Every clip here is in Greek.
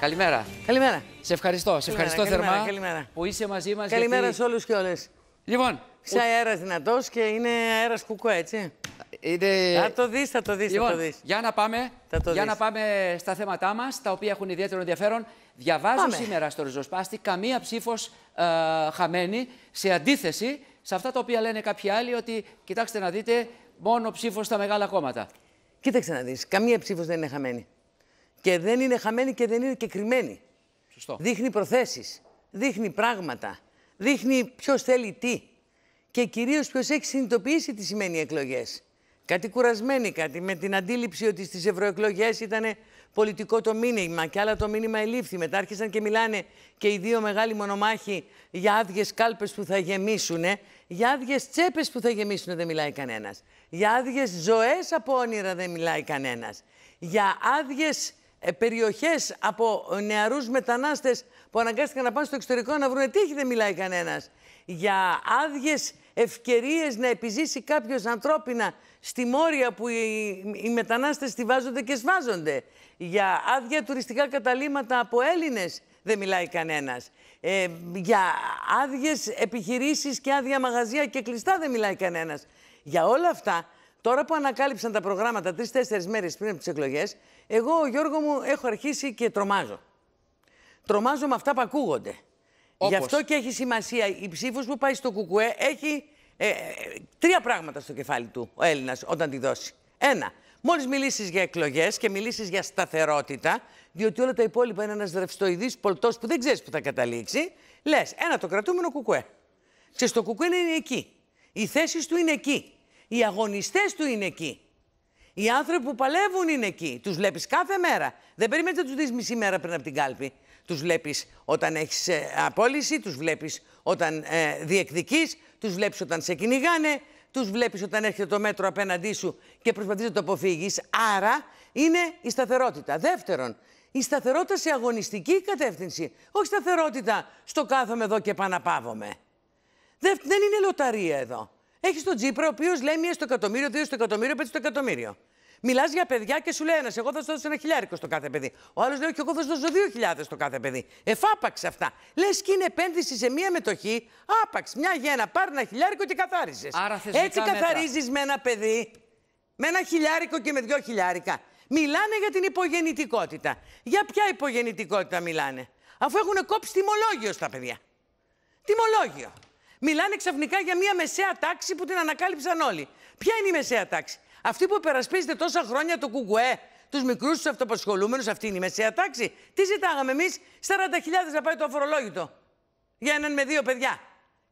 Καλημέρα. Καλημέρα. Σε ευχαριστώ. Σε ευχαριστώ θερμά που είσαι μαζί μας. Καλημέρα σε όλους και όλες. Λοιπόν. Ψά αέρας δυνατός και είναι αέρας κουκού, έτσι. Είναι... Θα το δεις, θα το δεις. Λοιπόν, το για να πάμε, για να πάμε στα θέματά μας, τα οποία έχουν ιδιαίτερο ενδιαφέρον. Διαβάζω σήμερα στο ριζοσπάστη καμία ψήφος ε, χαμένη σε αντίθεση σε αυτά τα οποία λένε κάποιοι άλλοι ότι κοιτάξτε να δείτε μόνο ψήφος στα μεγάλα κόμματα. Κοίταξε να δεις. Καμία ψήφος δεν είναι χαμένη. Και δεν είναι χαμένη και δεν είναι και κρυμμένη. Σωστό. Δείχνει προθέσεις. Δείχνει πράγματα. Δείχνει ποιος θέλει τι. Και κυρίως ποιος έχει συνειδητοποιήσει τι σημαίνει εκλογές. Κάτι κουρασμένοι, κάτι με την αντίληψη ότι στις ευρωεκλογές ήταν πολιτικό το μήνυμα και άλλα το μήνυμα ελήφθη. Μετά άρχισαν και μιλάνε και οι δύο μεγάλοι μονομάχοι για άδειες κάλπες που θα γεμίσουν, για άδειες τσέπες που θα γεμίσουν δεν μιλάει κανένας. Για άδειες ζωές από όνειρα δεν μιλάει κανένας. Για άδειες ε, περιοχές από ε, νεαρούς μετανάστες που αναγκάστηκαν να πάνε στο εξωτερικό να βρουν έχει δεν μιλάει κανένας. Για άδειες ευκαιρίες να επιζήσει κάποιος ανθρώπινα στη Μόρια που οι, μετανάστες τη και σβάζονται. Για άδεια τουριστικά καταλήματα από Έλληνες δεν μιλάει κανένας. Ε, για άδειες επιχειρήσεις και άδεια μαγαζιά και κλειστά δεν μιλάει κανένας. Για όλα αυτά Τώρα που ανακάλυψαν τα προγράμματα τρει-τέσσερι μέρες πριν από τις εκλογές, εγώ, ο Γιώργο μου, έχω αρχίσει και τρομάζω. Τρομάζω με αυτά που ακούγονται. Γι' αυτό και έχει σημασία η ψήφος που πάει στο Κουκουέ έχει ε, ε, τρία πράγματα στο κεφάλι του ο Έλληνας όταν τη δώσει. Ένα, μόλις μιλήσεις για εκλογές και μιλήσεις για σταθερότητα, διότι όλα τα υπόλοιπα είναι ένας ρευστοειδής πολτό που δεν ξέρεις που θα καταλήξει, λες, ένα το κρατούμενο Κουκουέ. Και στο Κουκουέ είναι εκεί. Οι θέσεις του είναι εκεί. Οι αγωνιστές του είναι εκεί. Οι άνθρωποι που παλεύουν είναι εκεί. Τους βλέπεις κάθε μέρα. Δεν περιμένεις να τους δεις μισή μέρα πριν από την κάλπη. Τους βλέπεις όταν έχεις ε, απόλυση, τους βλέπεις όταν ε, διεκδικείς, τους βλέπεις όταν σε κυνηγάνε, τους βλέπεις όταν έρχεται το μέτρο απέναντί σου και προσπαθείς να το αποφύγεις. Άρα είναι η σταθερότητα. Δεύτερον, η σταθερότητα σε αγωνιστική κατεύθυνση. Όχι σταθερότητα στο κάθομαι εδώ και επαναπαύομαι. Δεν είναι λοταρία εδώ. Έχεις τον Τζίπρα, ο οποίος λέει μία στο εκατομμύριο, δύο στο εκατομμύριο, πέντε στο εκατομμύριο. Μιλάς για παιδιά και σου λέει ένας, εγώ θα σου δώσω ένα χιλιάρικο στο κάθε παιδί. Ο άλλος λέει, και εγώ θα σου δώσω δύο χιλιάδες στο κάθε παιδί. Εφάπαξ αυτά. Λες και είναι επένδυση σε μία μετοχή, άπαξ. Μια γένα, πάρει ένα χιλιάρικο και καθάριζε. Έτσι καθαρίζεις με ένα παιδί, με ένα χιλιάρικο και με δυο χιλιάρικα. Μιλάνε για την υπογεννητικότητα. Για ποια υπογεννητικότητα μιλάνε, αφού έχουν κόψει τιμολόγιο στα παιδιά. Τιμολόγιο μιλάνε ξαφνικά για μια μεσαία τάξη που την ανακάλυψαν όλοι. Ποια είναι η μεσαία τάξη, αυτή που υπερασπίζεται τόσα χρόνια το κουκουέ, τους μικρούς, τους αυτοπασχολούμενους, αυτή είναι η μεσαία τάξη. Τι ζητάγαμε εμείς, 40.000 να πάει το αφορολόγητο για έναν με δύο παιδιά.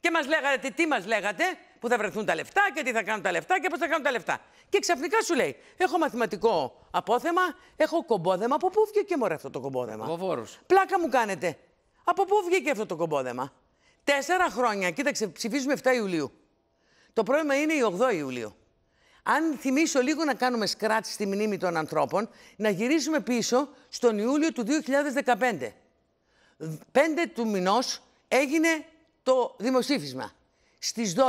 Και μας λέγατε, τι μας λέγατε, που θα βρεθούν τα λεφτά και τι θα κάνουν τα λεφτά και πώς θα κάνουν τα λεφτά. Και ξαφνικά σου λέει: Έχω μαθηματικό απόθεμα, έχω κομπόδεμα. Από πού βγήκε μωρέ αυτό το κομπόδεμα. Πλάκα μου κάνετε. Από πού βγήκε αυτό το κομπόδεμα. Τέσσερα χρόνια. Κοίταξε, ψηφίζουμε 7 Ιουλίου. Το πρόβλημα είναι η 8 Ιουλίου. Αν θυμίσω λίγο να κάνουμε σκράτ στη μνήμη των ανθρώπων, να γυρίσουμε πίσω στον Ιούλιο του 2015. 5 του μηνός έγινε το δημοψήφισμα. Στις 12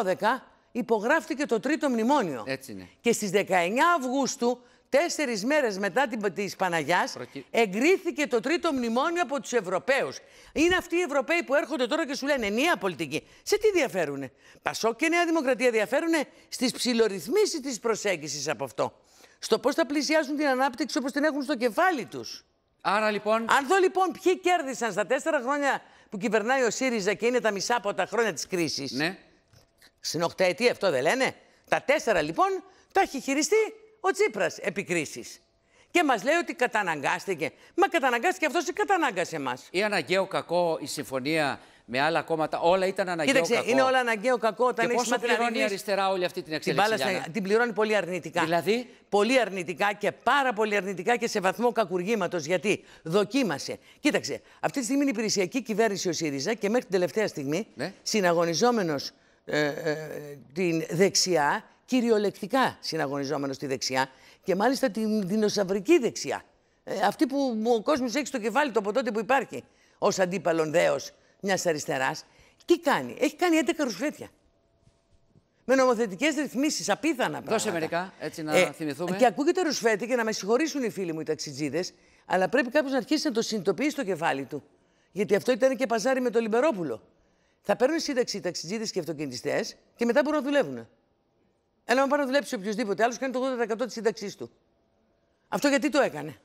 υπογράφτηκε το τρίτο μνημόνιο. Έτσι είναι. Και στις 19 Αυγούστου τέσσερις μέρες μετά την της Παναγιάς, εγκρίθηκε το τρίτο μνημόνιο από τους Ευρωπαίους. Είναι αυτοί οι Ευρωπαίοι που έρχονται τώρα και σου λένε νέα πολιτική. Σε τι διαφέρουνε. Πασό και Νέα Δημοκρατία διαφέρουνε στις ψηλορυθμίσει της προσέγγισης από αυτό. Στο πώς θα πλησιάζουν την ανάπτυξη όπως την έχουν στο κεφάλι τους. Άρα λοιπόν. Αν δω λοιπόν ποιοι κέρδισαν στα τέσσερα χρόνια που κυβερνάει ο ΣΥΡΙΖΑ και είναι τα μισά από τα χρόνια της κρίσης. Ναι. Στην οχταετία αυτό δεν λένε. Τα τέσσερα λοιπόν τα έχει χειριστεί ο Τσίπρας επικρίσεις. Και μας λέει ότι καταναγκάστηκε. Μα καταναγκάστηκε αυτός ή κατανάγκασε εμάς. Ή αναγκαίο κακό η συμφωνία με άλλα κόμματα. Όλα ήταν αναγκαίο Κοίταξε, κακό. είναι όλα αναγκαίο κακό όταν έχει μάθει να πληρώνει η αριστερά όλη εχει μαθει πληρωνει αριστερα ολη αυτη την εξέλιξη. Την, την πληρώνει πολύ αρνητικά. Δηλαδή. Πολύ αρνητικά και πάρα πολύ αρνητικά και σε βαθμό κακουργήματος. Γιατί δοκίμασε. Κοίταξε, αυτή τη στιγμή είναι η υπηρεσιακή κυβέρνηση ο ΣΥΡΙΖΑ και μέχρι την τελευταία στιγμή ναι. συναγωνιζόμενος ε, ε, την δεξιά κυριολεκτικά συναγωνιζόμενος στη δεξιά και μάλιστα την δεινοσαυρική δεξιά. Ε, αυτή που ο κόσμος έχει στο κεφάλι του από τότε που υπάρχει ως αντίπαλον δέος μιας αριστεράς. Τι κάνει, έχει κάνει 11 ρουσφέτια. Με νομοθετικές ρυθμίσεις, απίθανα πράγματα. Δώσε μερικά, έτσι να ε, θυμηθούμε. Και ακούγεται ρουσφέτη και να με συγχωρήσουν οι φίλοι μου οι ταξιτζίδες, αλλά πρέπει κάποιο να αρχίσει να το συνειδητοποιείς στο κεφάλι του. Γιατί αυτό ήταν και παζάρι με το Λιμπερόπουλο. Θα παίρνουν σύνταξη οι ταξιτζίδες και οι αυτοκινητιστές και μετά μπορούν να δουλεύουν. Έλα, μου πάει να δουλέψει οποιοδήποτε άλλος, κάνει το 80% της σύνταξής του. Αυτό γιατί το έκανε.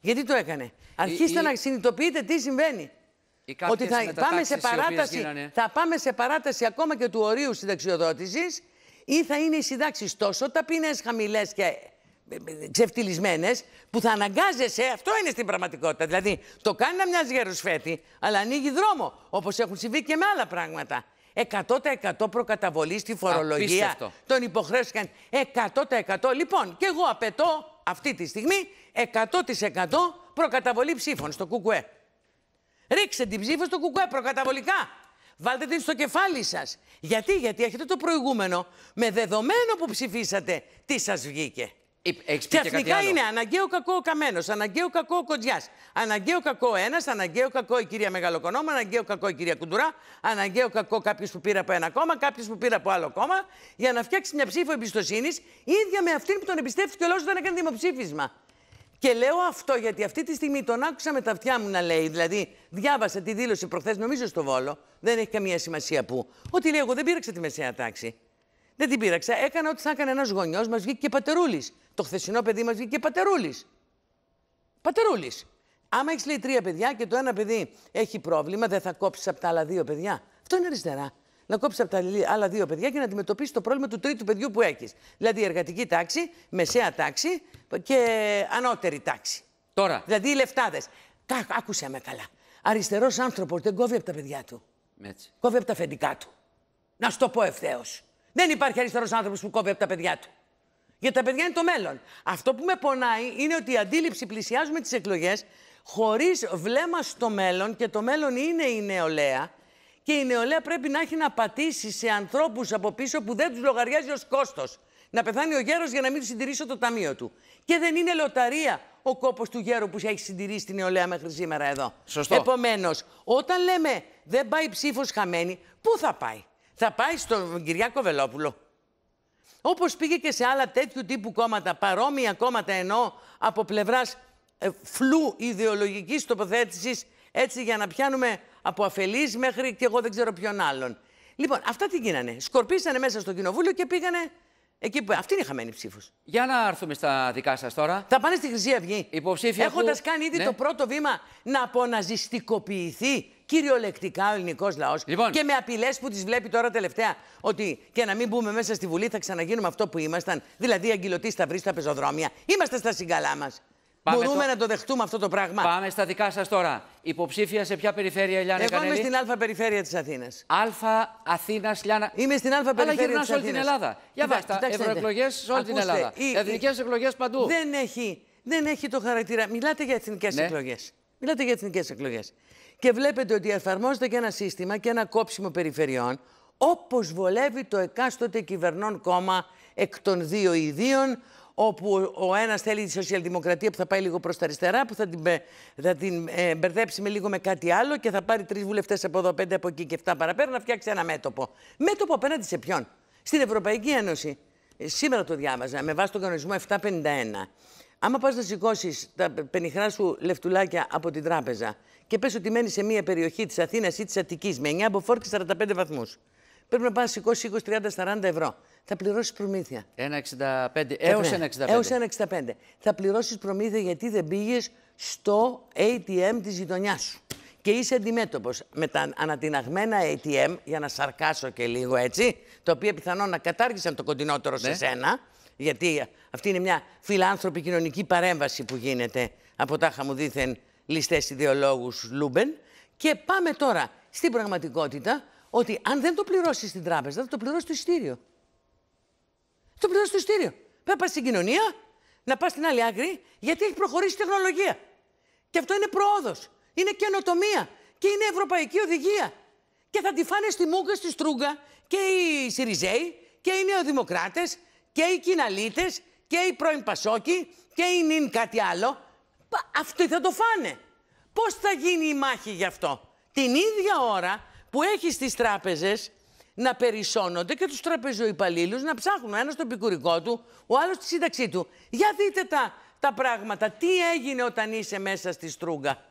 Γιατί το έκανε. Αρχίστε να συνειδητοποιείτε τι συμβαίνει. ότι θα πάμε, σε παράταση, θα πάμε σε παράταση ακόμα και του ορίου συνταξιοδότησης ή θα είναι οι συντάξεις τόσο ταπεινές, χαμηλές και ε, ε, ε, ξεφτυλισμένες που θα αναγκάζεσαι. Αυτό είναι στην πραγματικότητα. Δηλαδή, το κάνει να μοιάζει γέρο αλλά ανοίγει δρόμο. Όπως έχουν συμβεί και με άλλα πράγματα. 100% προκαταβολής στη φορολογία. τον υποχρέωσαν 100%. Λοιπόν, και εγώ απαιτώ αυτή τη στιγμή 100% προκαταβολή ψήφων στο ΚΚΕ. Ρίξτε την ψήφο στο ΚΚΕ προκαταβολικά. Βάλτε την στο κεφάλι σας. Γιατί, γιατί έχετε το προηγούμενο με δεδομένο που ψηφίσατε τι σας βγήκε. Ε, Ξαφνικά είναι αναγκαίο κακό ο Καμένος, αναγκαίο κακό ο Κοντζιάς, αναγκαίο κακό ένας, αναγκαίο κακό η κυρία Μεγαλοκονόμα, αναγκαίο κακό η κυρία Κουντουρά, αναγκαίο κακό κάποιος που πήρε από ένα κόμμα, κάποιος που πήρε από άλλο κόμμα, για να φτιάξει μια ψήφο εμπιστοσύνης ίδια με αυτήν που τον εμπιστεύτηκε ο όταν έκανε δημοψήφισμα. Και λέω αυτό γιατί αυτή τη στιγμή τον άκουσα με τα αυτιά μου να λέει, δηλαδή διάβασα τη δήλωση προχθές, νομίζω στο Βόλο, δεν έχει καμία σημασία που, ότι λέει: Εγώ δεν πήραξα τη μεσαία τάξη. Δεν την πείραξα. Έκανα ό,τι θα έκανε ένας γονιός, μας βγήκε και πατερούλης. Το χθεσινό παιδί μας βγήκε και πατερούλης. Πατερούλης. Άμα έχεις λέει τρία παιδιά και το ένα παιδί έχει πρόβλημα, δεν θα κόψεις από τα άλλα δύο παιδιά. Αυτό είναι αριστερά. Να κόψεις από τα άλλα δύο παιδιά και να αντιμετωπίσεις το πρόβλημα του τρίτου παιδιού που έχεις. Δηλαδή εργατική τάξη, μεσαία τάξη και ανώτερη τάξη. Τώρα. Δηλαδή οι λεφτάδες. Άκουσε με καλά. Αριστερός άνθρωπος δεν κόβει από τα παιδιά του. Έτσι. Κόβει από τα φεντικά του. Να σου το πω ευθέως. Δεν υπάρχει αριστερός άνθρωπος που κόβει από τα παιδιά του. Γιατί τα παιδιά είναι το μέλλον. Αυτό που με πονάει είναι ότι η αντίληψη πλησιάζουμε τις εκλογές χωρίς βλέμμα στο μέλλον και το μέλλον είναι η νεολαία. Και η νεολαία πρέπει να έχει να πατήσει σε ανθρώπους από πίσω που δεν τους λογαριάζει ως κόστος. Να πεθάνει ο γέρος για να μην του συντηρήσω το ταμείο του. Και δεν είναι λοταρία ο κόπος του γέρο που έχει συντηρήσει την νεολαία μέχρι σήμερα εδώ. Σωστό. Επομένως, όταν λέμε δεν πάει ψήφος χαμένη, πού θα πάει θα πάει στον Κυριάκο Βελόπουλο. Όπως πήγε και σε άλλα τέτοιου τύπου κόμματα, παρόμοια κόμματα ενώ από πλευράς ε, φλού ιδεολογικής τοποθέτησης, έτσι για να πιάνουμε από αφελείς μέχρι και εγώ δεν ξέρω ποιον άλλον. Λοιπόν, αυτά τι γίνανε. Σκορπίσανε μέσα στο κοινοβούλιο και πήγανε Εκεί που... Αυτή είναι η χαμένη ψήφο. Για να έρθουμε στα δικά σας τώρα. Θα πάνε στη Χρυσή Αυγή. Υποψήφια. Έχοντα που... κάνει ήδη ναι. το πρώτο βήμα να αποναζιστικοποιηθεί κυριολεκτικά ο ελληνικός λαός. Λοιπόν. Και με απειλές που τις βλέπει τώρα τελευταία. Ότι και να μην μπούμε μέσα στη Βουλή θα ξαναγίνουμε αυτό που ήμασταν. Δηλαδή αγκυλωτή βρει στα πεζοδρόμια. Είμαστε στα συγκαλά μας. Μπορούμε το... να το δεχτούμε αυτό το πράγμα. Πάμε στα δικά σας τώρα. Υποψήφια σε ποια περιφέρεια, Λιάννα Εγώ είμαι στην Α περιφέρεια της Αθήνας. Αλφα Αθήνας, Λιάννα. Είμαι στην Α περιφέρεια. Αλλά γυρνά σε όλη την Ελλάδα. Για Ευρωεκλογές σε όλη την Ελλάδα. Εθνικές εκλογές παντού. Δεν έχει, δεν έχει το χαρακτήρα. Μιλάτε για εθνικές ναι. εκλογές. Μιλάτε για εθνικές εκλογές. Και βλέπετε ότι εφαρμόζεται και ένα σύστημα και ένα κόψιμο περιφερειών, όπως βολεύει το εκάστοτε κυβερνών κόμμα εκ των δύο ιδίων, όπου ο ένας θέλει τη σοσιαλδημοκρατία που θα πάει λίγο προς τα αριστερά, που θα την, θα την ε, μπερδέψει με λίγο με κάτι άλλο και θα πάρει τρεις βουλευτές από εδώ, πέντε από εκεί και 7 παραπέρα να φτιάξει ένα μέτωπο. Μέτωπο απέναντι σε ποιον. Στην Ευρωπαϊκή Ένωση. Ε, σήμερα το διάβαζα με βάση τον κανονισμό 751 άμα πας να σηκώσεις τα πενιχρά σου λεφτουλάκια από την τράπεζα και πες ότι μένεις σε μια περιοχή της Αθήνας ή της Αττικής με 9 και 45 βαθμούς. Πρέπει να να σηκώσει 20, 30, 40 ευρώ. Θα πληρώσεις προμήθεια. 1,65 έως 1,65. Έω 1,65. Θα πληρώσεις προμήθεια γιατί δεν πήγες στο ATM της γειτονιάς σου. Και είσαι αντιμέτωπος με τα ανατιναγμένα ATM, για να σαρκάσω και λίγο έτσι, τα οποία πιθανόν να κατάργησαν το κοντινότερο σε ναι. σένα γιατί αυτή είναι μια φιλάνθρωπη κοινωνική παρέμβαση που γίνεται από τα χαμουδίθεν ληστές ιδεολόγους Λούμπεν. Και πάμε τώρα στην πραγματικότητα ότι αν δεν το πληρώσεις στην τράπεζα, θα το πληρώσεις το ειστήριο. Θα το πληρώσεις το ειστήριο. Πρέπει να στην κοινωνία, να πας στην άλλη άκρη, γιατί έχει προχωρήσει η τεχνολογία. Και αυτό είναι πρόοδο. Είναι καινοτομία. Και είναι ευρωπαϊκή οδηγία. Και θα τη φάνε στη Μούγκα, στη Στρούγκα και οι Σιριζέοι και οι Νεοδημοκράτες και οι Κιναλίτες και οι πρώην Πασόκοι και οι νυν κάτι άλλο. Αυτοί θα το φάνε. Πώς θα γίνει η μάχη γι' αυτό. Την ίδια ώρα που έχεις στις τράπεζες να περισσώνονται και τους τραπεζοϊπαλλήλους να ψάχνουν ο ένας το επικουρικό του, ο άλλος τη σύνταξή του. Για δείτε τα, τα πράγματα. Τι έγινε όταν είσαι μέσα στη στρούγκα.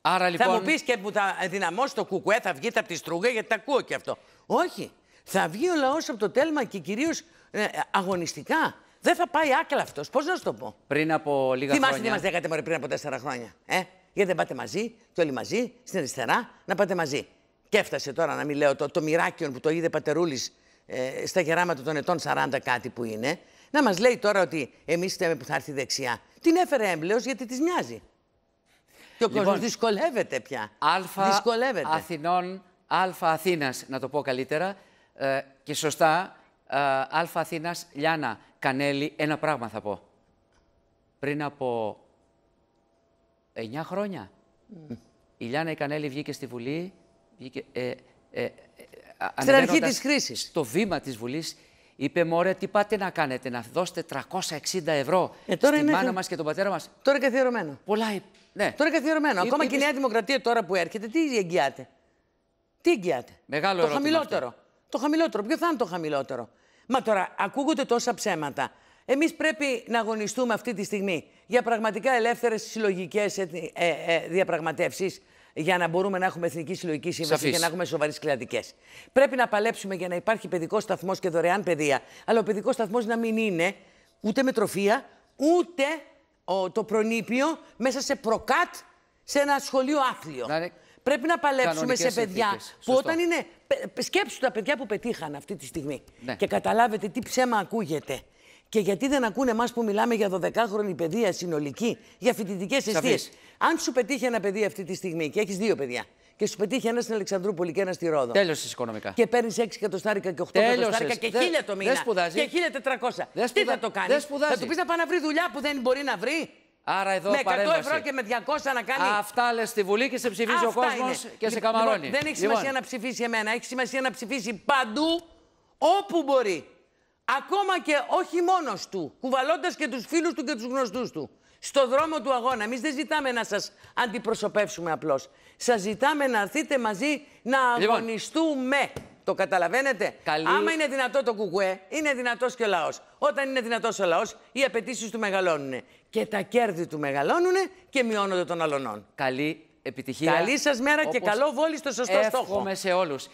Άρα, λοιπόν... Θα μου λοιπόν πεις και που θα δυναμώσει το κουκουέ, θα βγείτε από τη στρούγκα γιατί τα ακούω και αυτό. Όχι θα βγει ο λαός από το τέλμα και κυρίως ε, αγωνιστικά. Δεν θα πάει άκλα αυτός. Πώς να σου το πω. Πριν από λίγα χρόνια. Θυμάστε τι μας πριν από τέσσερα χρόνια. Ε? Γιατί δεν πάτε μαζί και όλοι μαζί στην αριστερά να πάτε μαζί. Και έφτασε τώρα να μην λέω το, το μοιράκιον που το είδε πατερούλης ε, στα γεράματα των ετών 40 κάτι που είναι. Να μας λέει τώρα ότι εμείς θέλουμε που θα έρθει δεξιά. Την έφερε έμπλεος γιατί της μοιάζει. Και ο λοιπόν, δυσκολεύεται πια. Αλφα δυσκολεύεται. Αθηνών, Αλφα Αθήνας, να το πω καλύτερα ε, και σωστά, ε, Αλφα Αθήνας, Λιάννα, Κανέλη, ένα πράγμα θα πω. Πριν από 9 χρόνια, η Λιάννα η Κανέλη βγήκε στη Βουλή, βγήκε, ε, ε, ε στην αρχή της χρήσης. Στο βήμα της Βουλής, είπε «Μωρέ, τι πάτε να κάνετε, να δώσετε 360 ευρώ ε, τώρα στη είναι... μάνα μας και τον πατέρα μας». Τώρα καθιερωμένο. Πολλά, ναι. Τώρα καθιερωμένο. Ακόμα είπε... και η Νέα Δημοκρατία τώρα που έρχεται, τι εγγυάται. Τι εγγυάται. Μεγάλο το χαμηλότερο. Αυτό. Το χαμηλότερο. Ποιο θα είναι το χαμηλότερο. Μα τώρα ακούγονται τόσα ψέματα. Εμείς πρέπει να αγωνιστούμε αυτή τη στιγμή για πραγματικά ελεύθερες συλλογικές ε, ε διαπραγματεύσεις για να μπορούμε να έχουμε εθνική συλλογική σύμβαση και να έχουμε σοβαρές κλαδικέ. Πρέπει να παλέψουμε για να υπάρχει παιδικός σταθμός και δωρεάν παιδεία. Αλλά ο παιδικός σταθμός να μην είναι ούτε με τροφία, ούτε το προνήπιο μέσα σε προκάτ σε ένα σχολείο άθλιο. Πρέπει να παλέψουμε σε παιδιά που όταν είναι. Σκέψου τα παιδιά που πετύχαν αυτή τη στιγμή. Ναι. Και καταλάβετε τι ψέμα ακούγεται. Και γιατί δεν ακούνε εμάς που μιλάμε για 12χρονη παιδεία συνολική, για φοιτητικές αιστείες. Αν σου πετύχει ένα παιδί αυτή τη στιγμή και έχεις δύο παιδιά. Και σου πετύχει ένα στην Αλεξανδρούπολη και ένα στη Ρόδο. Τέλειωσες οικονομικά. Και παίρνεις 6 εκατοστάρικα και 8 εκατοστάρικα και 1000 το μήνα. Δεν σπουδάζει. Και 1400. Δεν Τι θα το κάνεις. Θα του πεις να πάει να βρει δουλειά που δεν μπορεί να βρει. Άρα εδώ με 100 ευρώ και με 200 να κάνει. Αυτά λες στη Βουλή και σε ψηφίζει ο κόσμο και σε λοιπόν, καμαρώνει. δεν έχει λοιπόν. σημασία να ψηφίσει εμένα. Έχει σημασία να ψηφίσει παντού όπου μπορεί. Ακόμα και όχι μόνος του. Κουβαλώντας και τους φίλους του και τους γνωστούς του. Στο δρόμο του αγώνα. Εμείς δεν ζητάμε να σας αντιπροσωπεύσουμε απλώς. Σας ζητάμε να έρθετε μαζί να λοιπόν. αγωνιστούμε. Το καταλαβαίνετε. Καλή... Άμα είναι δυνατό το κουκουέ, είναι δυνατός και ο λαός. Όταν είναι δυνατός ο λαός, οι απαιτήσεις του μεγαλώνουν και τα κέρδη του μεγαλώνουν και μειώνονται των αλωνών. Καλή επιτυχία. Καλή σας μέρα και καλό βόλι στο σωστό στόχο. Εύχομαι σε όλους.